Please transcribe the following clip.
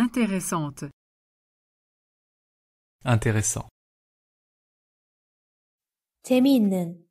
intéressante intéressant 재미있는